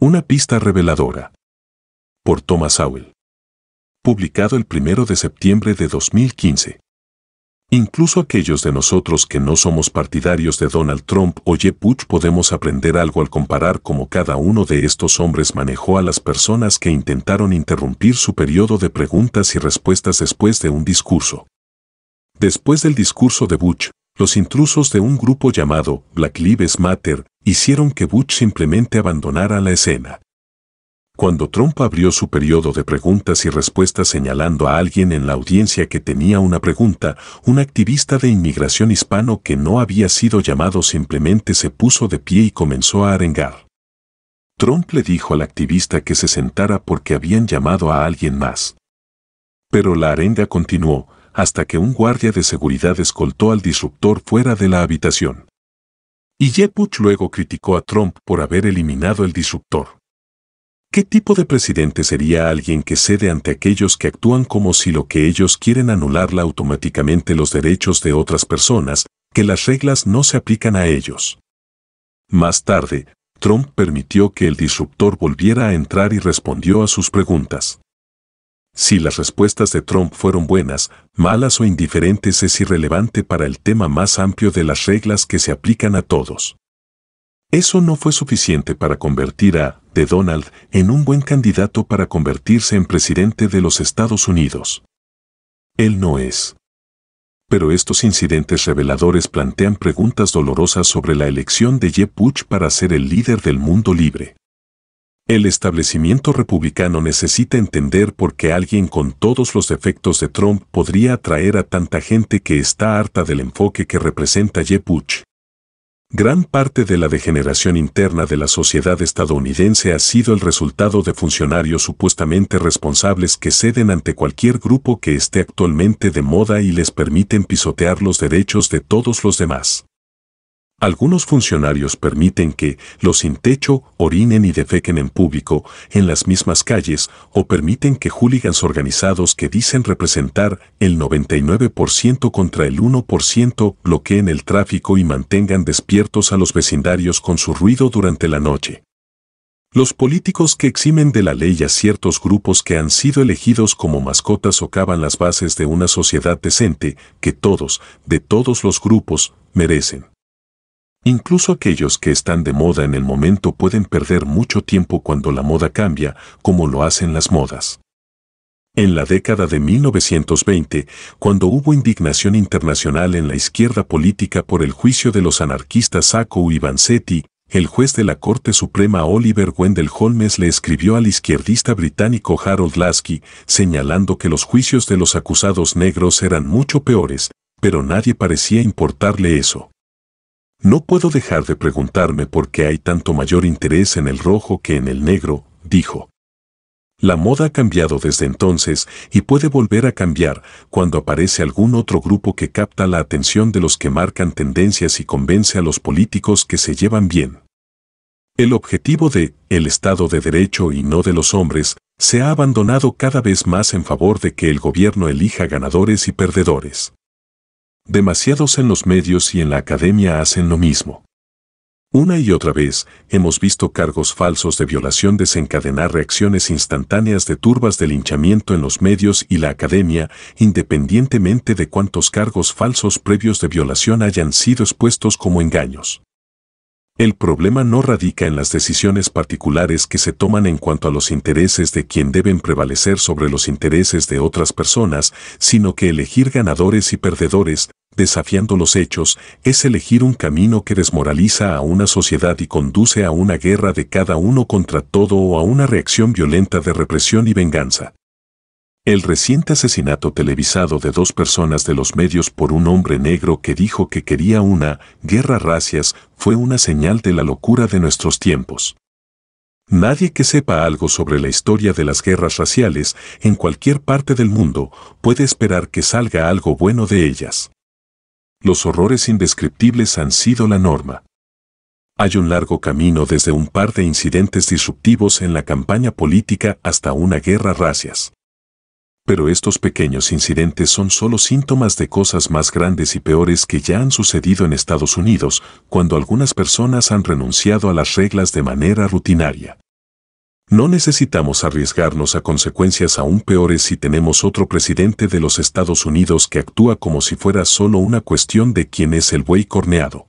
Una pista reveladora. Por Thomas Howell. Publicado el 1 de septiembre de 2015. Incluso aquellos de nosotros que no somos partidarios de Donald Trump o Jeb Bush podemos aprender algo al comparar cómo cada uno de estos hombres manejó a las personas que intentaron interrumpir su periodo de preguntas y respuestas después de un discurso. Después del discurso de Bush, los intrusos de un grupo llamado Black Lives Matter hicieron que Butch simplemente abandonara la escena. Cuando Trump abrió su periodo de preguntas y respuestas señalando a alguien en la audiencia que tenía una pregunta, un activista de inmigración hispano que no había sido llamado simplemente se puso de pie y comenzó a arengar. Trump le dijo al activista que se sentara porque habían llamado a alguien más. Pero la arenga continuó, hasta que un guardia de seguridad escoltó al disruptor fuera de la habitación. Y Yepuch luego criticó a Trump por haber eliminado el disruptor. ¿Qué tipo de presidente sería alguien que cede ante aquellos que actúan como si lo que ellos quieren anularla automáticamente los derechos de otras personas, que las reglas no se aplican a ellos? Más tarde, Trump permitió que el disruptor volviera a entrar y respondió a sus preguntas. Si las respuestas de Trump fueron buenas, malas o indiferentes es irrelevante para el tema más amplio de las reglas que se aplican a todos. Eso no fue suficiente para convertir a de Donald en un buen candidato para convertirse en presidente de los Estados Unidos. Él no es. Pero estos incidentes reveladores plantean preguntas dolorosas sobre la elección de Jeb Bush para ser el líder del mundo libre. El establecimiento republicano necesita entender por qué alguien con todos los defectos de Trump podría atraer a tanta gente que está harta del enfoque que representa Jeb Bush. Gran parte de la degeneración interna de la sociedad estadounidense ha sido el resultado de funcionarios supuestamente responsables que ceden ante cualquier grupo que esté actualmente de moda y les permiten pisotear los derechos de todos los demás. Algunos funcionarios permiten que los sin techo orinen y defequen en público, en las mismas calles, o permiten que hooligans organizados que dicen representar el 99% contra el 1% bloqueen el tráfico y mantengan despiertos a los vecindarios con su ruido durante la noche. Los políticos que eximen de la ley a ciertos grupos que han sido elegidos como mascotas socavan las bases de una sociedad decente que todos, de todos los grupos, merecen. Incluso aquellos que están de moda en el momento pueden perder mucho tiempo cuando la moda cambia, como lo hacen las modas. En la década de 1920, cuando hubo indignación internacional en la izquierda política por el juicio de los anarquistas Sacco y Vanzetti, el juez de la Corte Suprema Oliver Wendell Holmes le escribió al izquierdista británico Harold Lasky, señalando que los juicios de los acusados negros eran mucho peores, pero nadie parecía importarle eso. No puedo dejar de preguntarme por qué hay tanto mayor interés en el rojo que en el negro, dijo. La moda ha cambiado desde entonces y puede volver a cambiar cuando aparece algún otro grupo que capta la atención de los que marcan tendencias y convence a los políticos que se llevan bien. El objetivo de el Estado de Derecho y no de los hombres se ha abandonado cada vez más en favor de que el gobierno elija ganadores y perdedores demasiados en los medios y en la academia hacen lo mismo. Una y otra vez hemos visto cargos falsos de violación desencadenar reacciones instantáneas de turbas de linchamiento en los medios y la academia, independientemente de cuántos cargos falsos previos de violación hayan sido expuestos como engaños. El problema no radica en las decisiones particulares que se toman en cuanto a los intereses de quien deben prevalecer sobre los intereses de otras personas, sino que elegir ganadores y perdedores, desafiando los hechos, es elegir un camino que desmoraliza a una sociedad y conduce a una guerra de cada uno contra todo o a una reacción violenta de represión y venganza. El reciente asesinato televisado de dos personas de los medios por un hombre negro que dijo que quería una guerra racias fue una señal de la locura de nuestros tiempos. Nadie que sepa algo sobre la historia de las guerras raciales en cualquier parte del mundo puede esperar que salga algo bueno de ellas los horrores indescriptibles han sido la norma. Hay un largo camino desde un par de incidentes disruptivos en la campaña política hasta una guerra racias. Pero estos pequeños incidentes son solo síntomas de cosas más grandes y peores que ya han sucedido en Estados Unidos, cuando algunas personas han renunciado a las reglas de manera rutinaria. No necesitamos arriesgarnos a consecuencias aún peores si tenemos otro presidente de los Estados Unidos que actúa como si fuera solo una cuestión de quién es el buey corneado.